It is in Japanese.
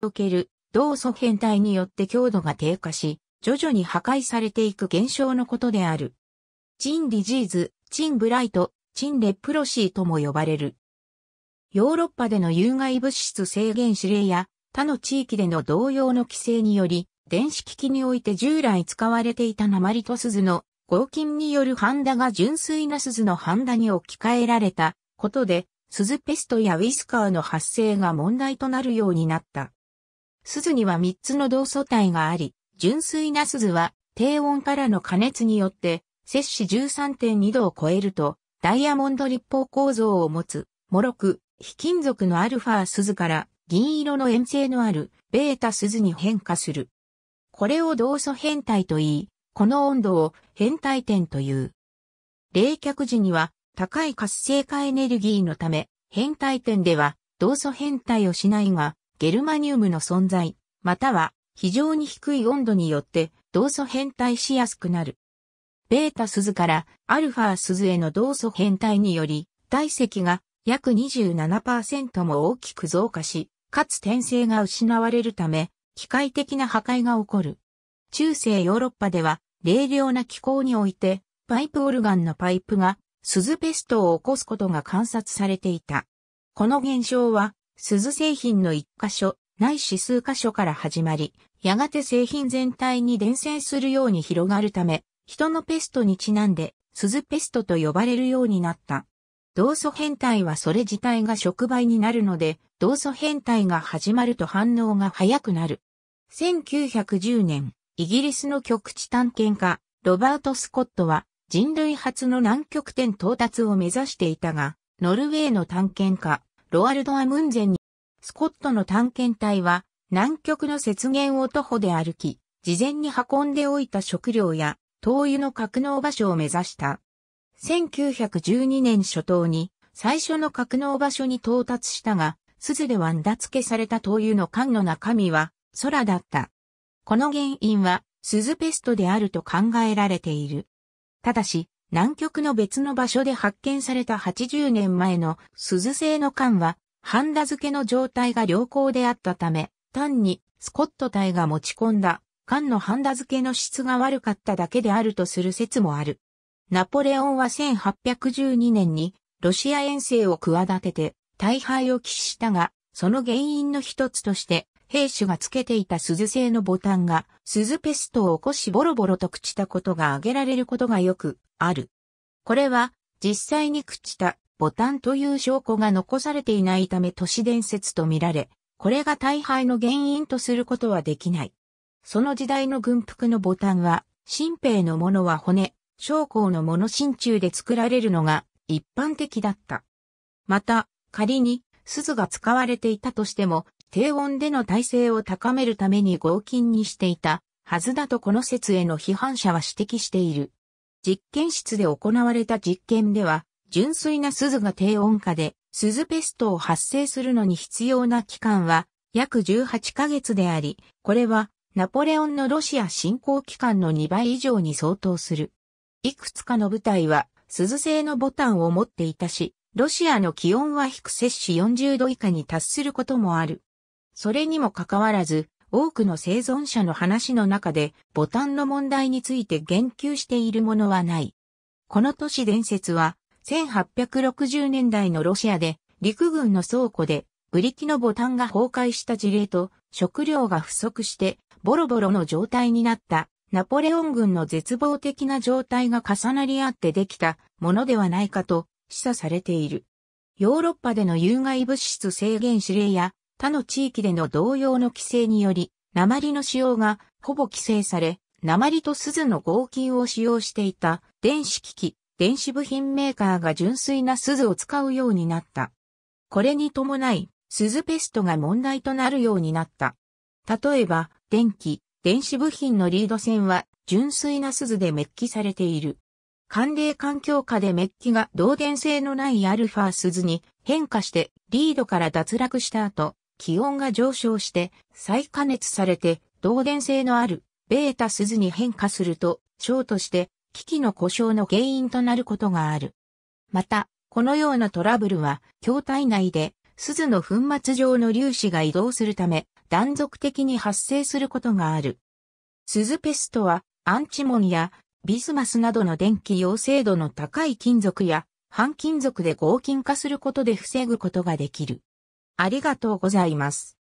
おける同素変態によって強度が低下し、徐々に破壊されていく現象のことである。チン・ディジーズ、チン・ブライト、チン・レプロシーとも呼ばれる。ヨーロッパでの有害物質制限指令や他の地域での同様の規制により、電子機器において従来使われていた鉛と鈴の合金によるハンダが純粋な鈴のハンダに置き換えられたことで、鈴ペストやウィスカーの発生が問題となるようになった。鈴には3つの同素体があり、純粋な鈴は低温からの加熱によって摂氏13.2度を超えるとダイヤモンド立方構造を持つ、脆く、非金属のアルファ鈴から銀色の塩性のあるベータ鈴に変化する。これを同素変態と言い、この温度を変態点という。冷却時には高い活性化エネルギーのため、変態点では同素変態をしないが、ゲルマニウムの存在、または非常に低い温度によって同素変態しやすくなる。ベータ鈴からアルファ鈴への同素変態により、体積が約27%も大きく増加し、かつ転生が失われるため、機械的な破壊が起こる。中世ヨーロッパでは、冷涼な気候において、パイプオルガンのパイプが、鈴ペストを起こすことが観察されていた。この現象は、鈴製品の一箇所、ないし数箇所から始まり、やがて製品全体に伝染するように広がるため、人のペストにちなんで、鈴ペストと呼ばれるようになった。同素変態はそれ自体が触媒になるので、同素変態が始まると反応が早くなる。1910年、イギリスの極地探検家、ロバート・スコットは、人類初の南極点到達を目指していたが、ノルウェーの探検家、ロアルド・アムンゼンに、スコットの探検隊は、南極の雪原を徒歩で歩き、事前に運んでおいた食料や、灯油の格納場所を目指した。1912年初頭に、最初の格納場所に到達したが、鈴でワンダ付けされた灯油の缶の中身は空だった。この原因は鈴ペストであると考えられている。ただし、南極の別の場所で発見された80年前の鈴製の缶は、ハンダ付けの状態が良好であったため、単にスコット隊が持ち込んだ缶のハンダ付けの質が悪かっただけであるとする説もある。ナポレオンは1812年にロシア遠征を企てて大敗を喫したが、その原因の一つとして兵士がつけていた鈴製のボタンが、鈴ペストを起こしボロボロと朽ちたことが挙げられることがよくある。これは、実際に朽ちたボタンという証拠が残されていないため都市伝説とみられ、これが大敗の原因とすることはできない。その時代の軍服のボタンは、新兵のものは骨、将校のもの真鍮で作られるのが一般的だった。また、仮に鈴が使われていたとしても、低温での耐性を高めるために合金にしていたはずだとこの説への批判者は指摘している。実験室で行われた実験では、純粋な鈴が低温下で鈴ペストを発生するのに必要な期間は約18ヶ月であり、これはナポレオンのロシア侵攻期間の2倍以上に相当する。いくつかの部隊は鈴製のボタンを持っていたし、ロシアの気温は低摂氏40度以下に達することもある。それにもかかわらず、多くの生存者の話の中で、ボタンの問題について言及しているものはない。この都市伝説は、1860年代のロシアで、陸軍の倉庫で、ブリキのボタンが崩壊した事例と、食料が不足して、ボロボロの状態になった、ナポレオン軍の絶望的な状態が重なり合ってできたものではないかと示唆されている。ヨーロッパでの有害物質制限指令や他の地域での同様の規制により、鉛の使用がほぼ規制され、鉛と鈴の合金を使用していた電子機器、電子部品メーカーが純粋な鈴を使うようになった。これに伴い、鈴ペストが問題となるようになった。例えば、電気、電子部品のリード線は純粋な鈴でメッキされている。寒冷環境下でメッキが導電性のないアルファ鈴に変化してリードから脱落した後、気温が上昇して再加熱されて導電性のあるベータ鈴に変化すると、小として機器の故障の原因となることがある。また、このようなトラブルは、筐体内で、鈴の粉末状の粒子が移動するため、断続的に発生することがある。鈴ペストは、アンチモンやビスマスなどの電気溶性度の高い金属や、半金属で合金化することで防ぐことができる。ありがとうございます。